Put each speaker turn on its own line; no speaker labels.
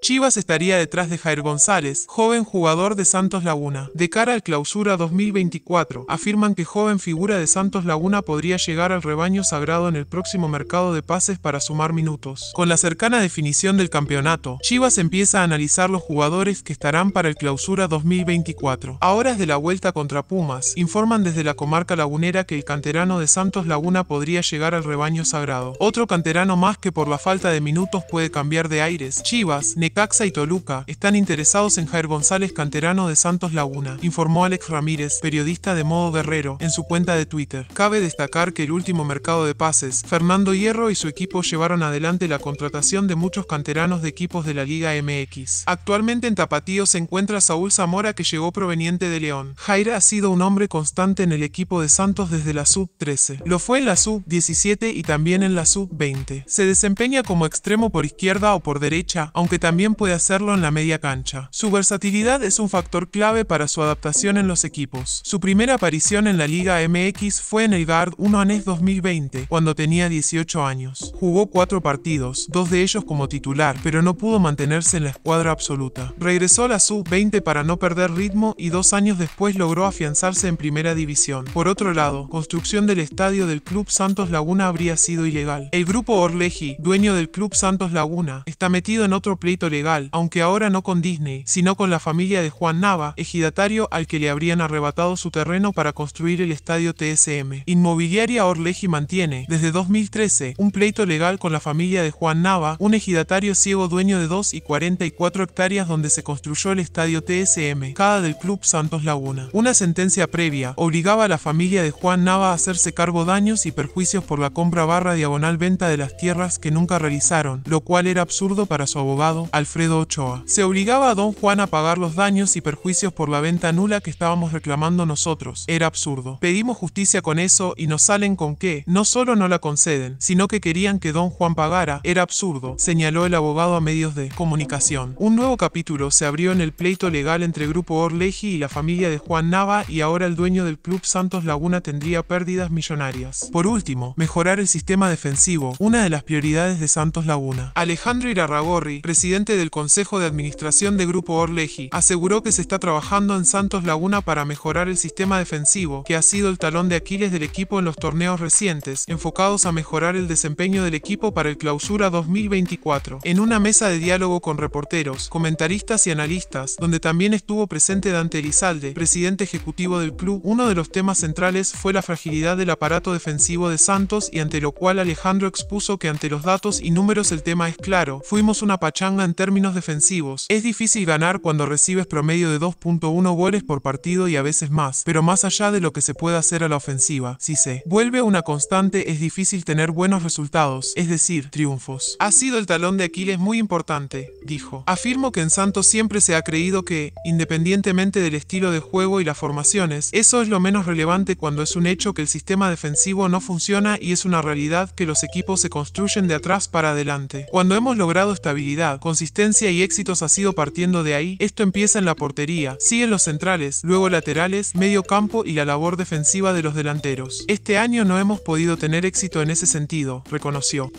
Chivas estaría detrás de Jair González, joven jugador de Santos Laguna. De cara al clausura 2024, afirman que joven figura de Santos Laguna podría llegar al rebaño sagrado en el próximo mercado de pases para sumar minutos. Con la cercana definición del campeonato, Chivas empieza a analizar los jugadores que estarán para el clausura 2024. A horas de la vuelta contra Pumas, informan desde la comarca lagunera que el canterano de Santos Laguna podría llegar al rebaño sagrado. Otro canterano más que por la falta de minutos puede cambiar de aires. Chivas, Caxa y Toluca están interesados en Jair González Canterano de Santos Laguna, informó Alex Ramírez, periodista de Modo Guerrero, en su cuenta de Twitter. Cabe destacar que el último mercado de pases, Fernando Hierro y su equipo llevaron adelante la contratación de muchos canteranos de equipos de la Liga MX. Actualmente en Tapatío se encuentra Saúl Zamora que llegó proveniente de León. Jair ha sido un hombre constante en el equipo de Santos desde la sub-13. Lo fue en la sub-17 y también en la sub-20. Se desempeña como extremo por izquierda o por derecha, aunque también puede hacerlo en la media cancha. Su versatilidad es un factor clave para su adaptación en los equipos. Su primera aparición en la Liga MX fue en el Guard 1 Anés 2020, cuando tenía 18 años. Jugó cuatro partidos, dos de ellos como titular, pero no pudo mantenerse en la escuadra absoluta. Regresó a la sub-20 para no perder ritmo y dos años después logró afianzarse en primera división. Por otro lado, construcción del estadio del Club Santos Laguna habría sido ilegal. El grupo Orleji, dueño del Club Santos Laguna, está metido en otro pleito legal, aunque ahora no con Disney, sino con la familia de Juan Nava, ejidatario al que le habrían arrebatado su terreno para construir el estadio TSM. Inmobiliaria Orleji mantiene, desde 2013, un pleito legal con la familia de Juan Nava, un ejidatario ciego dueño de 2 y 44 hectáreas donde se construyó el estadio TSM, cada del Club Santos Laguna. Una sentencia previa obligaba a la familia de Juan Nava a hacerse cargo daños y perjuicios por la compra barra diagonal venta de las tierras que nunca realizaron, lo cual era absurdo para su abogado, Alfredo Ochoa. Se obligaba a don Juan a pagar los daños y perjuicios por la venta nula que estábamos reclamando nosotros. Era absurdo. Pedimos justicia con eso y nos salen con que no solo no la conceden, sino que querían que don Juan pagara. Era absurdo, señaló el abogado a medios de comunicación. Un nuevo capítulo se abrió en el pleito legal entre Grupo Orleji y la familia de Juan Nava y ahora el dueño del club Santos Laguna tendría pérdidas millonarias. Por último, mejorar el sistema defensivo, una de las prioridades de Santos Laguna. Alejandro Irarragorri, presidente del Consejo de Administración de Grupo Orleji, aseguró que se está trabajando en Santos Laguna para mejorar el sistema defensivo, que ha sido el talón de Aquiles del equipo en los torneos recientes, enfocados a mejorar el desempeño del equipo para el Clausura 2024. En una mesa de diálogo con reporteros, comentaristas y analistas, donde también estuvo presente Dante Elizalde, presidente ejecutivo del club, uno de los temas centrales fue la fragilidad del aparato defensivo de Santos y ante lo cual Alejandro expuso que ante los datos y números el tema es claro, fuimos una pachanga en términos defensivos, es difícil ganar cuando recibes promedio de 2.1 goles por partido y a veces más, pero más allá de lo que se puede hacer a la ofensiva, si se vuelve una constante es difícil tener buenos resultados, es decir, triunfos. Ha sido el talón de Aquiles muy importante, dijo. Afirmo que en Santos siempre se ha creído que, independientemente del estilo de juego y las formaciones, eso es lo menos relevante cuando es un hecho que el sistema defensivo no funciona y es una realidad que los equipos se construyen de atrás para adelante. Cuando hemos logrado estabilidad, con consistencia y éxitos ha sido partiendo de ahí. Esto empieza en la portería, en los centrales, luego laterales, medio campo y la labor defensiva de los delanteros. Este año no hemos podido tener éxito en ese sentido, reconoció.